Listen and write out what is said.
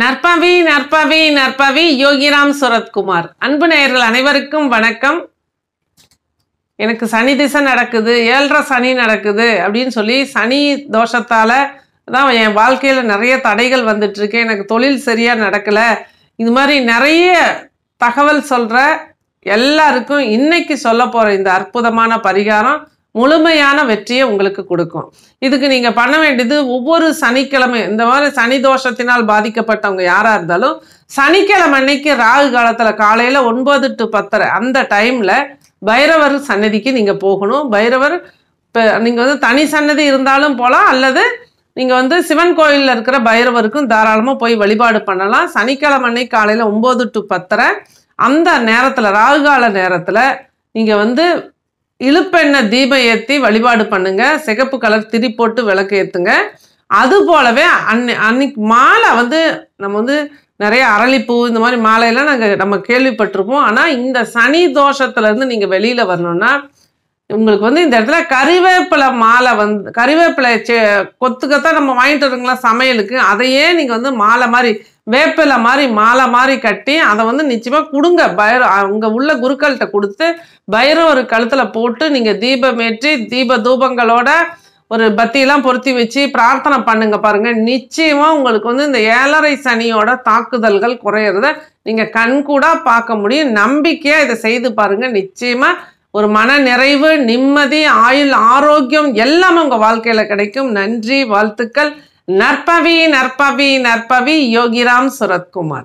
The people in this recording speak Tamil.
நற்பவி நற்பவி நற்பவி யோகிராம் சுரத்குமார் அன்பு நேயர்கள் அனைவருக்கும் வணக்கம் எனக்கு சனி திசை நடக்குது ஏழரை சனி நடக்குது அப்படின்னு சொல்லி சனி தோஷத்தால் தான் என் வாழ்க்கையில் நிறைய தடைகள் வந்துட்டுருக்கு எனக்கு தொழில் சரியாக நடக்கலை இது மாதிரி நிறைய தகவல் சொல்கிற எல்லாருக்கும் இன்னைக்கு சொல்ல போகிற இந்த அற்புதமான பரிகாரம் முழுமையான வெற்றியை உங்களுக்கு கொடுக்கும் இதுக்கு நீங்கள் பண்ண வேண்டியது ஒவ்வொரு சனிக்கிழமை இந்த மாதிரி சனி தோஷத்தினால் பாதிக்கப்பட்டவங்க யாராக இருந்தாலும் சனிக்கிழமை அன்னைக்கு ராகு காலத்தில் காலையில் ஒன்பது டு பத்தரை அந்த டைமில் பைரவர் சன்னதிக்கு நீங்கள் போகணும் பைரவர் இப்போ நீங்கள் வந்து தனி சன்னதி இருந்தாலும் போகலாம் அல்லது நீங்கள் வந்து சிவன் கோயிலில் இருக்கிற பைரவருக்கும் தாராளமாக போய் வழிபாடு பண்ணலாம் சனிக்கிழமை அன்னைக்கு காலையில் ஒம்பது டு பத்தரை அந்த நேரத்தில் ராகுகால நேரத்தில் நீங்கள் வந்து இழுப்பெண்ணெய் தீபம் ஏற்றி வழிபாடு பண்ணுங்க சிகப்பு கலர் திரி போட்டு விளக்கு ஏற்றுங்க அது போலவே அன்னை அன்னைக்கு மாலை வந்து நம்ம வந்து நிறைய அரளிப்பூ இந்த மாதிரி மாலையெல்லாம் நாங்கள் நம்ம கேள்விப்பட்டிருப்போம் ஆனால் இந்த சனி தோஷத்துலேருந்து நீங்கள் வெளியில் வரணும்னா உங்களுக்கு வந்து இந்த இடத்துல கறிவேப்பிலை மாலை வந்து கறிவேப்பிலை கொத்துக்கத்தான் நம்ம வாங்கிட்டு வரோங்களா சமையலுக்கு அதையே நீங்கள் வந்து மாலை மாதிரி வேப்பில மாதிரி மாலை மாதிரி கட்டி அதை வந்து நிச்சயமாக கொடுங்க பைர அங்க உள்ள குருக்கள்கிட்ட கொடுத்து ஒரு கழுத்தில் போட்டு நீங்கள் ஏற்றி தீப தூபங்களோட ஒரு பத்தியெல்லாம் பொருத்தி வச்சு பிரார்த்தனை பண்ணுங்க பாருங்க நிச்சயமா உங்களுக்கு வந்து இந்த ஏழரை சனியோட தாக்குதல்கள் குறையிறத நீங்க கூட பார்க்க முடியும் நம்பிக்கையா இதை செய்து பாருங்க நிச்சயமா ஒரு மன நிறைவு நிம்மதி ஆயுள் ஆரோக்கியம் எல்லாமே உங்க வாழ்க்கையில கிடைக்கும் நன்றி வாழ்த்துக்கள் नरपवि नरपवि नरपवि योगिराम सूरत कुमार